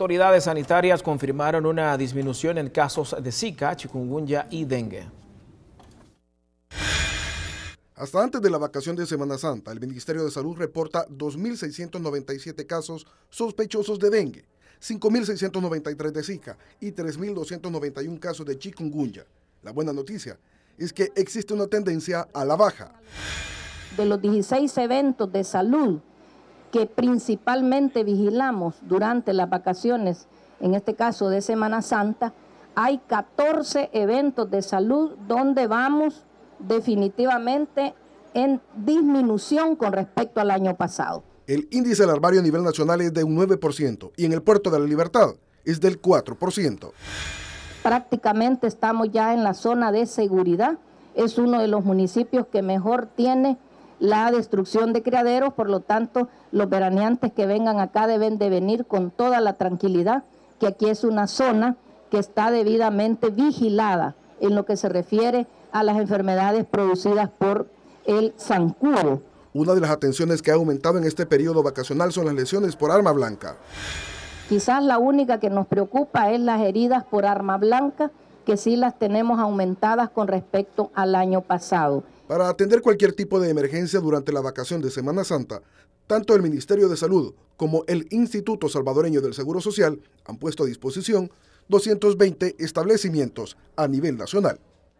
Autoridades sanitarias confirmaron una disminución en casos de Zika, chikungunya y dengue. Hasta antes de la vacación de Semana Santa, el Ministerio de Salud reporta 2.697 casos sospechosos de dengue, 5.693 de Zika y 3.291 casos de chikungunya. La buena noticia es que existe una tendencia a la baja. De los 16 eventos de salud que principalmente vigilamos durante las vacaciones, en este caso de Semana Santa, hay 14 eventos de salud donde vamos definitivamente en disminución con respecto al año pasado. El índice del armario a nivel nacional es de un 9% y en el puerto de la libertad es del 4%. Prácticamente estamos ya en la zona de seguridad. Es uno de los municipios que mejor tiene la destrucción de criaderos, por lo tanto los veraneantes que vengan acá deben de venir con toda la tranquilidad, que aquí es una zona que está debidamente vigilada en lo que se refiere a las enfermedades producidas por el zancudo. Una de las atenciones que ha aumentado en este periodo vacacional son las lesiones por arma blanca. Quizás la única que nos preocupa es las heridas por arma blanca, que sí las tenemos aumentadas con respecto al año pasado. Para atender cualquier tipo de emergencia durante la vacación de Semana Santa, tanto el Ministerio de Salud como el Instituto Salvadoreño del Seguro Social han puesto a disposición 220 establecimientos a nivel nacional.